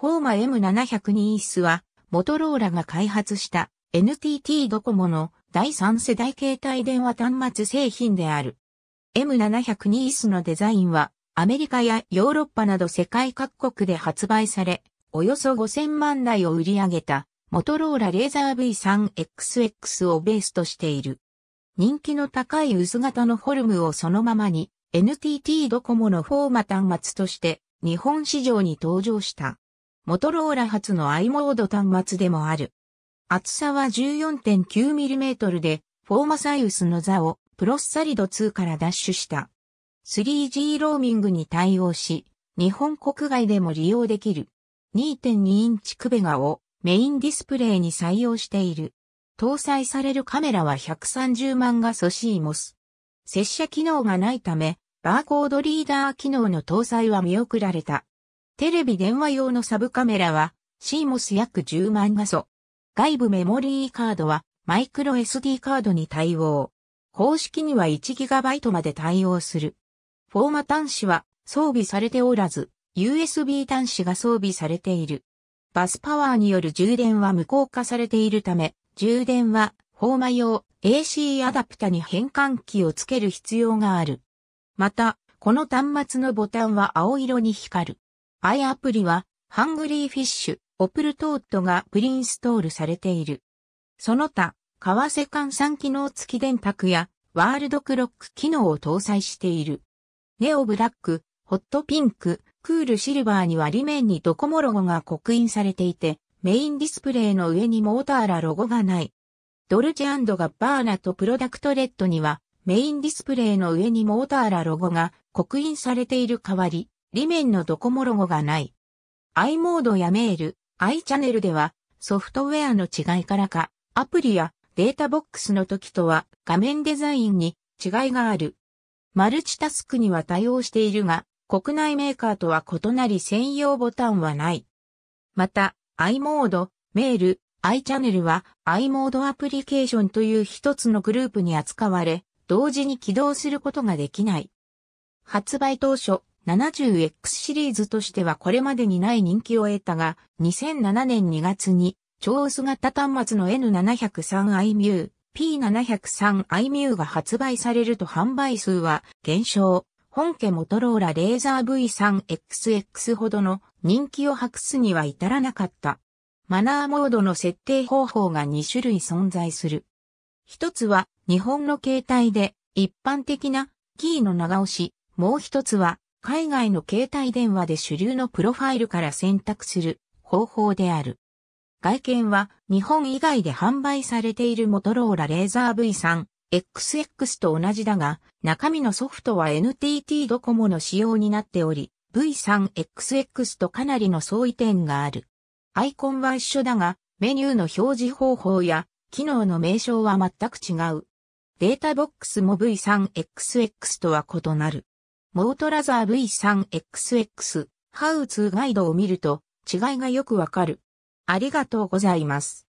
フォーマ M702 イスは、モトローラが開発した NTT ドコモの第三世代携帯電話端末製品である。M702 イスのデザインは、アメリカやヨーロッパなど世界各国で発売され、およそ5000万台を売り上げた、モトローラレーザー V3XX をベースとしている。人気の高い薄型のフォルムをそのままに、NTT ドコモのフォーマ端末として、日本市場に登場した。モトローラ初の i モード端末でもある。厚さは 14.9mm で、フォーマサイウスの座をプロスサリド2から奪取した。3G ローミングに対応し、日本国外でも利用できる。2.2インチクベガをメインディスプレイに採用している。搭載されるカメラは130万画素 CMOS。接写機能がないため、バーコードリーダー機能の搭載は見送られた。テレビ電話用のサブカメラは CMOS 約10万画素。外部メモリーカードはマイクロ SD カードに対応。公式には 1GB まで対応する。フォーマ端子は装備されておらず、USB 端子が装備されている。バスパワーによる充電は無効化されているため、充電はフォーマ用 AC アダプタに変換器をつける必要がある。また、この端末のボタンは青色に光る。アイアプリは、ハングリーフィッシュ、オプルトートがプリインストールされている。その他、為替換算機能付き電卓や、ワールドクロック機能を搭載している。ネオブラック、ホットピンク、クールシルバーには裏面にドコモロゴが刻印されていて、メインディスプレイの上にモーターラロゴがない。ドルチェガッバーナとプロダクトレッドには、メインディスプレイの上にモーターラロゴが刻印されている代わり、裏面のドコモロゴがない。i モードやメール、i チャンネルでは、ソフトウェアの違いからか、アプリやデータボックスの時とは画面デザインに違いがある。マルチタスクには対応しているが、国内メーカーとは異なり専用ボタンはない。また、i モード、メール、i チャンネルは i モードアプリケーションという一つのグループに扱われ、同時に起動することができない。発売当初、70X シリーズとしてはこれまでにない人気を得たが、2007年2月に超薄型端末の N703iMU、P703iMU が発売されると販売数は減少。本家モトローラレーザー V3XX ほどの人気を博すには至らなかった。マナーモードの設定方法が2種類存在する。一つは日本の携帯で一般的なキーの長押し、もう一つは海外の携帯電話で主流のプロファイルから選択する方法である。外見は日本以外で販売されているモトローラレーザー V3XX と同じだが、中身のソフトは NTT ドコモの仕様になっており、V3XX とかなりの相違点がある。アイコンは一緒だが、メニューの表示方法や機能の名称は全く違う。データボックスも V3XX とは異なる。モートラザー V3XX ハウツーガイドを見ると違いがよくわかる。ありがとうございます。